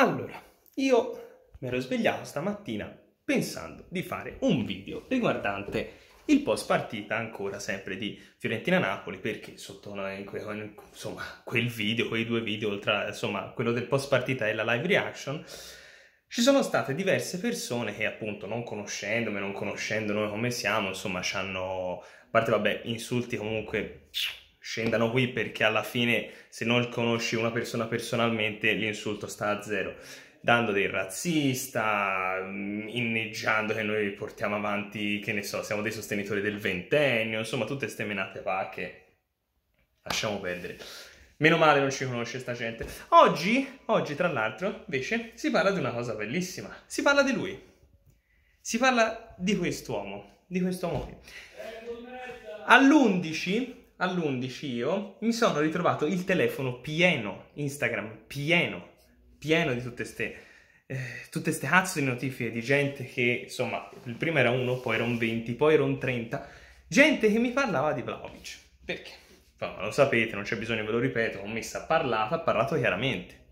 Allora, io mi ero svegliato stamattina pensando di fare un video riguardante il post partita ancora sempre di Fiorentina-Napoli perché sotto insomma, quel video, quei due video, oltre a, insomma, quello del post partita e la live reaction, ci sono state diverse persone che appunto non conoscendomi, non conoscendo noi come siamo, insomma, ci hanno, a parte vabbè, insulti comunque scendano qui perché alla fine se non conosci una persona personalmente l'insulto sta a zero dando del razzista, mm, inneggiando che noi portiamo avanti, che ne so, siamo dei sostenitori del ventennio, insomma tutte ste menate pacche, lasciamo perdere. Meno male non ci conosce sta gente. Oggi, oggi tra l'altro, invece, si parla di una cosa bellissima, si parla di lui, si parla di quest'uomo, di quest'uomo qui. All'11 all'11 io mi sono ritrovato il telefono pieno, Instagram pieno, pieno di tutte queste. eh, tutte ste cazzo di notifiche di gente che, insomma, il primo era uno, poi era un 20, poi era un 30, gente che mi parlava di Vlaovic. Perché? Insomma, lo sapete, non c'è bisogno, ve lo ripeto, ho messo a parlare, ha parlato chiaramente.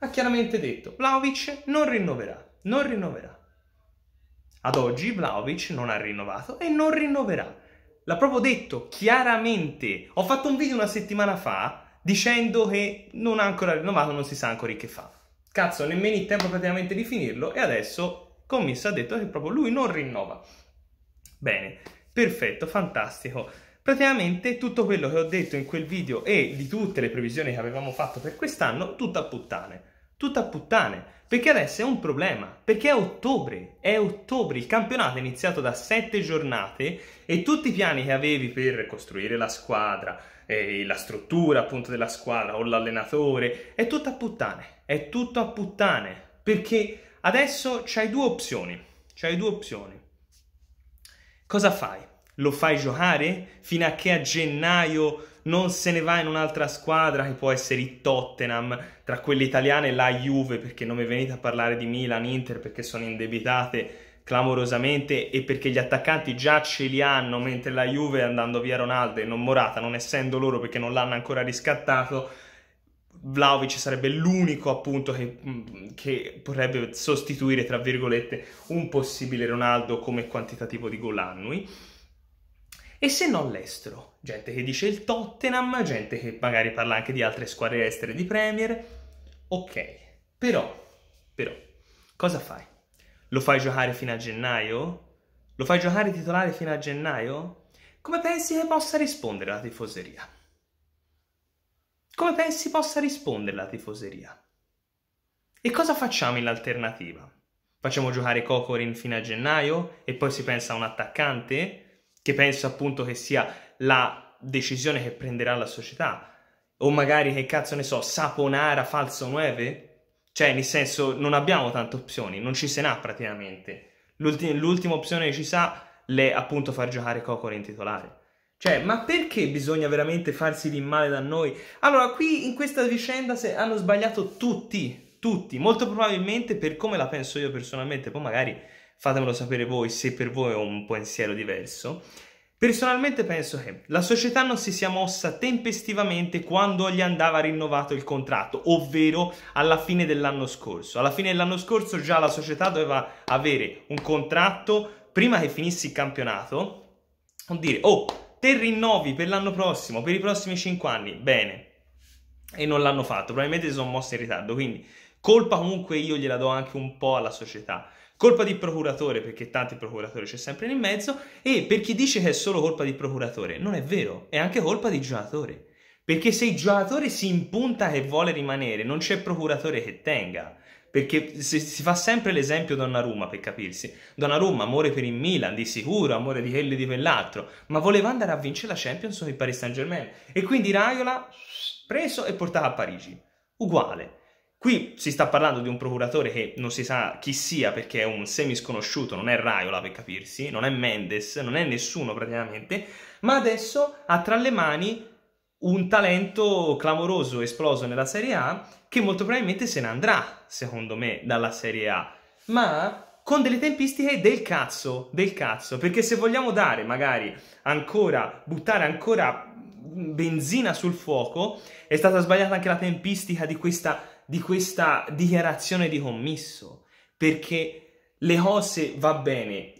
Ha chiaramente detto, Vlaovic non rinnoverà, non rinnoverà. Ad oggi Vlaovic non ha rinnovato e non rinnoverà. L'ha proprio detto chiaramente. Ho fatto un video una settimana fa dicendo che non ha ancora rinnovato, non si sa ancora che fa. Cazzo, nemmeno il tempo praticamente di finirlo e adesso Commissa ha detto che proprio lui non rinnova. Bene, perfetto, fantastico. Praticamente tutto quello che ho detto in quel video e di tutte le previsioni che avevamo fatto per quest'anno, tutta puttane. Tutta puttane. Perché adesso è un problema, perché è ottobre, è ottobre, il campionato è iniziato da sette giornate e tutti i piani che avevi per costruire la squadra, eh, la struttura appunto della squadra o l'allenatore, è tutto a puttane, è tutto a puttane, perché adesso c'hai due opzioni, c'hai due opzioni. Cosa fai? lo fai giocare fino a che a gennaio non se ne va in un'altra squadra che può essere il Tottenham, tra quelle italiane e la Juve, perché non mi venite a parlare di Milan, Inter, perché sono indebitate clamorosamente e perché gli attaccanti già ce li hanno, mentre la Juve andando via Ronaldo e non Morata, non essendo loro perché non l'hanno ancora riscattato, Vlaovic sarebbe l'unico appunto che, mm, che, potrebbe sostituire, tra virgolette, un possibile Ronaldo come quantitativo di gol annui. E se non l'estero? Gente che dice il Tottenham, gente che magari parla anche di altre squadre estere di Premier. Ok, però, però, cosa fai? Lo fai giocare fino a gennaio? Lo fai giocare titolare fino a gennaio? Come pensi che possa rispondere la tifoseria? Come pensi possa rispondere la tifoseria? E cosa facciamo in alternativa? Facciamo giocare Cocorin fino a gennaio e poi si pensa a un attaccante? che penso appunto che sia la decisione che prenderà la società. O magari, che cazzo ne so, Saponara falso 9? Cioè, nel senso, non abbiamo tante opzioni, non ci se n'ha praticamente. L'ultim- l'ultima opzione che ci sa è appunto far giocare Cocor in titolare. Cioè, ma perché bisogna veramente farsi del male da noi? Allora, qui in questa vicenda se hanno sbagliato tutti, tutti, molto probabilmente per come la penso io personalmente, poi magari fatemelo sapere voi se per voi è un pensiero diverso. Personalmente penso che la società non si sia mossa tempestivamente quando gli andava rinnovato il contratto, ovvero alla fine dell'anno scorso. Alla fine dell'anno scorso già la società doveva avere un contratto prima che finisse il campionato, dire, oh, te rinnovi per l'anno prossimo, per i prossimi 5 anni, bene. E non l'hanno fatto, probabilmente si sono mossi in ritardo, quindi colpa comunque io gliela do anche un po' alla società. Colpa di procuratore perché tanti procuratori c'è sempre in mezzo e per chi dice che è solo colpa di procuratore, non è vero, è anche colpa di giocatore. Perché se il giocatore si impunta che vuole rimanere, non c'è procuratore che tenga. Perché si fa sempre l'esempio Donnarumma per capirsi. Donnarumma amore per il Milan, di sicuro, amore di quello e di quell'altro, ma voleva andare a vincere la Champions con il Paris Saint Germain. E quindi Raiola preso e portato a Parigi. Uguale. Qui si sta parlando di un procuratore che non si sa chi sia perché è un semi sconosciuto, non è Raiola per capirsi, non è Mendes, non è nessuno praticamente, ma adesso ha tra le mani un talento clamoroso esploso nella Serie A che molto probabilmente se ne andrà, secondo me, dalla Serie A, ma con delle tempistiche del cazzo, del cazzo, perché se vogliamo dare magari ancora, buttare ancora benzina sul fuoco, è stata sbagliata anche la tempistica di questa di questa dichiarazione di commisso, perché le cose va bene,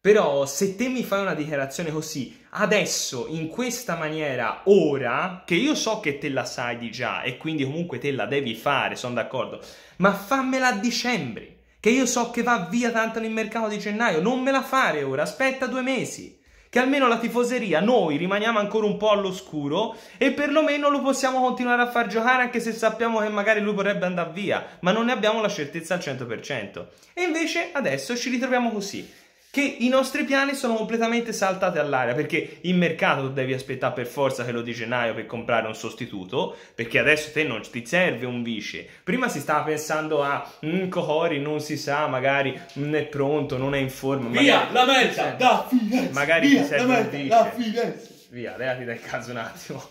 però se te mi fai una dichiarazione così, adesso, in questa maniera, ora, che io so che te la sai di già e quindi comunque te la devi fare, sono d'accordo, ma fammela a dicembre, che io so che va via tanto nel mercato di gennaio, non me la fare ora, aspetta due mesi che almeno la tifoseria, noi rimaniamo ancora un po' all'oscuro e perlomeno lo possiamo continuare a far giocare anche se sappiamo che magari lui vorrebbe andare via, ma non ne abbiamo la certezza al 100%. E invece adesso ci ritroviamo così che i nostri piani sono completamente saltati all'aria perché il mercato tu devi aspettare per forza che lo di gennaio per comprare un sostituto perché adesso te non ti serve un vice prima si stava pensando a un mm, cohori non si sa magari non mm, è pronto non è in forma via la mezza da Firenze magari via, ti serve la mezza, un vice da Firenze via, levati dal caso un attimo.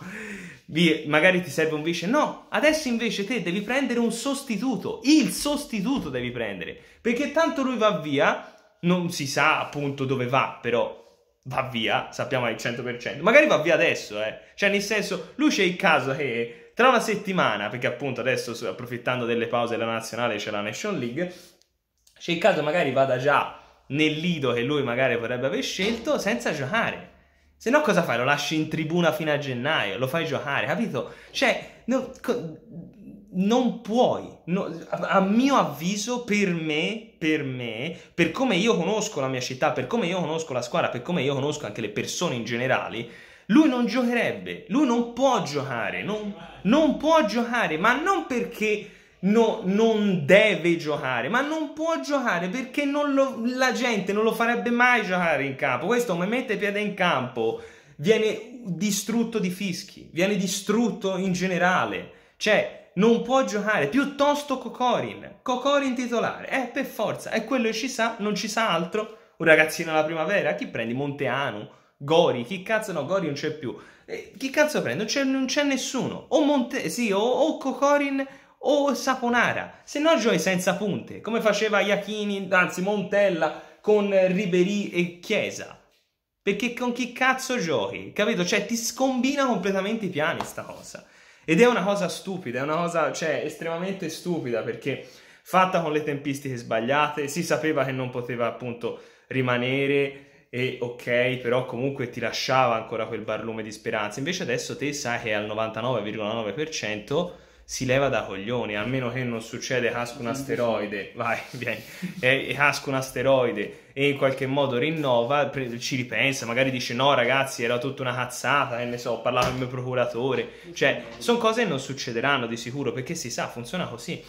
Via, magari ti serve un vice. No, adesso invece te devi prendere un sostituto. Il sostituto devi prendere. Perché tanto lui va via non si sa appunto dove va, però va via, sappiamo al 100%. Magari va via adesso, eh. Cioè, nel senso, lui c'è il caso che tra una settimana, perché appunto adesso approfittando delle pause della nazionale c'è la Nation League, c'è il caso magari vada già nel lido che lui magari vorrebbe aver scelto senza giocare. Se no cosa fai? Lo lasci in tribuna fino a gennaio, lo fai giocare, capito? Cioè, no, co- non puoi, no, a, mio avviso, per me, per me, per come io conosco la mia città, per come io conosco la squadra, per come io conosco anche le persone in generale, lui non giocherebbe, lui non può giocare, non, non può giocare, ma non perché no, non deve giocare, ma non può giocare perché lo, la gente non lo farebbe mai giocare in campo. Questo come mette piede in campo viene distrutto di fischi, viene distrutto in generale. Cioè, non può giocare, piuttosto Cocorin, Cocorin titolare, eh per forza, è quello che ci sa, non ci sa altro, un ragazzino alla primavera, chi prendi? Monteanu, Gori, chi cazzo, no Gori non c'è più, eh, chi cazzo prende? Non c'è, nessuno, o, Monte, sì, o, o Cocorin o Saponara, se no giochi senza punte, come faceva Iachini, anzi Montella con Ribery e Chiesa. Perché con chi cazzo giochi? Capito? Cioè ti scombina completamente i piani sta cosa. Ed è una cosa stupida, è una cosa, cioè, estremamente stupida perché fatta con le tempistiche sbagliate, si sapeva che non poteva appunto rimanere e ok, però comunque ti lasciava ancora quel barlume di speranza. Invece adesso te sai che al 99,9% si leva da coglioni, a meno che non succede casca un asteroide, vai, vieni, e, casca un asteroide e in qualche modo rinnova, ci ripensa, magari dice no ragazzi era tutta una cazzata, che eh, ne so, ho parlato al mio procuratore, cioè sono cose che non succederanno di sicuro perché si sa, funziona così.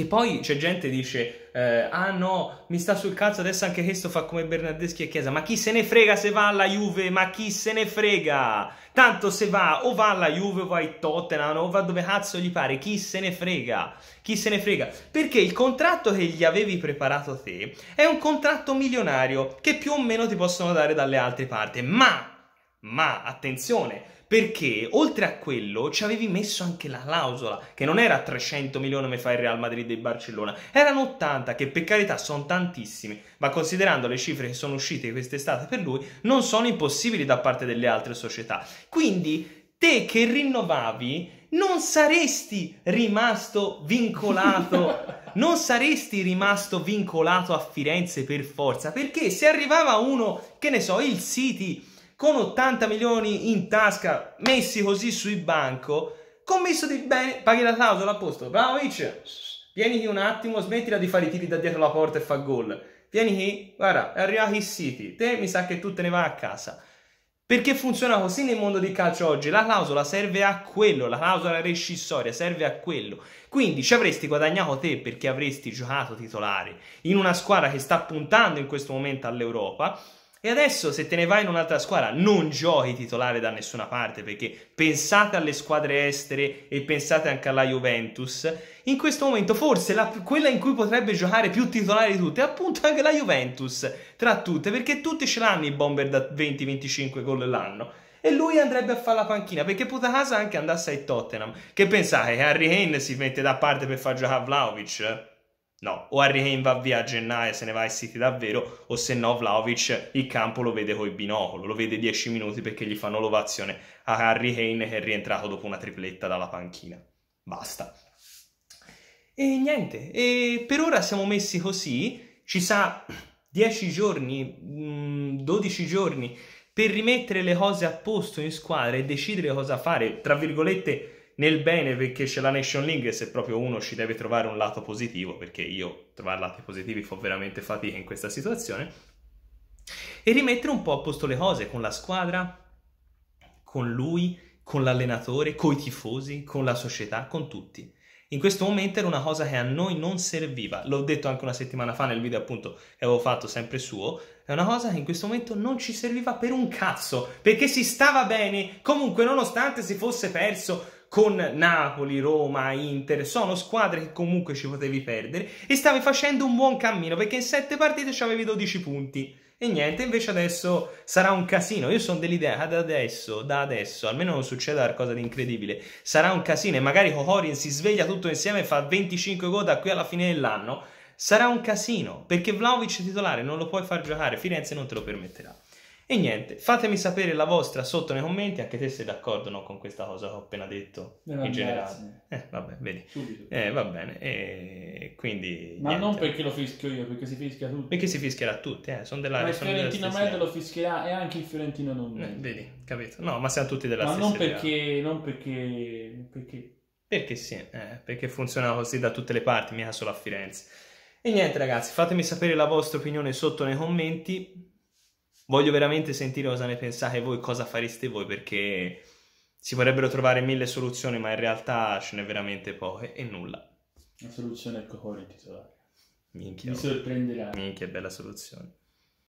Che poi c'è gente che dice, eh, ah no, mi sta sul cazzo adesso anche questo fa come Bernardeschi e Chiesa, ma chi se ne frega se va alla Juve, ma chi se ne frega? Tanto se va o va alla Juve o va ai Tottenham o va dove cazzo gli pare, chi se ne frega? Chi se ne frega? Perché il contratto che gli avevi preparato te è un contratto milionario che più o meno ti possono dare dalle altre parti, ma, ma, attenzione, perché oltre a quello ci avevi messo anche la clausola, che non era 300 milioni come fa il Real Madrid e il Barcellona, erano 80, che per carità sono tantissimi, ma considerando le cifre che sono uscite quest'estate per lui, non sono impossibili da parte delle altre società. Quindi te che rinnovavi non saresti rimasto vincolato. non saresti rimasto vincolato a Firenze per forza, perché se arrivava uno, che ne so, il City con 80 milioni in tasca messi così sui banco, commesso di bene, paghi la clausola a posto. Vlaovic, vieni qui un attimo, smettila di fare i tiri da dietro la porta e fa gol. Vieni qui, guarda, è arrivato il City, te mi sa che tu te ne vai a casa. Perché funziona così nel mondo di calcio oggi? La clausola serve a quello, la clausola rescissoria serve a quello. Quindi ci avresti guadagnato te perché avresti giocato titolare in una squadra che sta puntando in questo momento all'Europa e adesso se te ne vai in un'altra squadra, non giochi titolare da nessuna parte, perché pensate alle squadre estere e pensate anche alla Juventus. In questo momento forse la, quella in cui potrebbe giocare più titolare di tutte è appunto anche la Juventus, tra tutte, perché tutti ce l'hanno i bomber da 20-25 gol l'anno. E lui andrebbe a fare la panchina, perché puta casa anche andasse ai Tottenham. Che pensate, Harry Kane si mette da parte per far giocare Vlaovic? No, o Harry Kane va via a gennaio, e se ne va ai City davvero, o se no Vlaovic il campo lo vede coi binocolo, lo vede 10 minuti perché gli fanno l'ovazione a Harry Kane che è rientrato dopo una tripletta dalla panchina. Basta. E niente, e per ora siamo messi così, ci sa 10 giorni, 12 mm, giorni per rimettere le cose a posto in squadra e decidere cosa fare, tra virgolette nel bene perché c'è la Nation League se proprio uno ci deve trovare un lato positivo, perché io trovare lati positivi fa veramente fatica in questa situazione, e rimettere un po' a posto le cose con la squadra, con lui, con l'allenatore, con i tifosi, con la società, con tutti. In questo momento era una cosa che a noi non serviva, l'ho detto anche una settimana fa nel video appunto che avevo fatto sempre suo, è una cosa che in questo momento non ci serviva per un cazzo, perché si stava bene, comunque nonostante si fosse perso, con Napoli, Roma, Inter, sono squadre che comunque ci potevi perdere e stavi facendo un buon cammino perché in sette partite ci avevi 12 punti. E niente, invece adesso sarà un casino. Io sono dell'idea che da adesso, da adesso, almeno non succeda qualcosa di incredibile, sarà un casino e magari Cocorin si sveglia tutto insieme e fa 25 gol da qui alla fine dell'anno. Sarà un casino, perché Vlaovic titolare non lo puoi far giocare, Firenze non te lo permetterà. E niente, fatemi sapere la vostra sotto nei commenti, anche te sei d'accordo no, con questa cosa che ho appena detto eh, in grazie. generale. Eh, vabbè, vedi. Subito. Eh, va bene, e quindi... Ma niente. non perché lo fischio io, perché si fischia tutti. Perché si fischierà tutti, eh, sono della... Ma il Fiorentino Merda lo fischierà e anche il Fiorentino non Eh, vedi, capito? No, ma siamo tutti della ma stessa Ma non perché... Non perché... perché... Perché sì, eh, perché funziona così da tutte le parti, mica solo a Firenze. E niente ragazzi, fatemi sapere la vostra opinione sotto nei commenti Voglio veramente sentire cosa ne pensate voi, cosa fareste voi, perché si vorrebbero trovare mille soluzioni, ma in realtà ce n'è veramente poche e nulla. La soluzione è il cocone titolare. Minchia. Mi sorprenderà. Minchia, bella soluzione.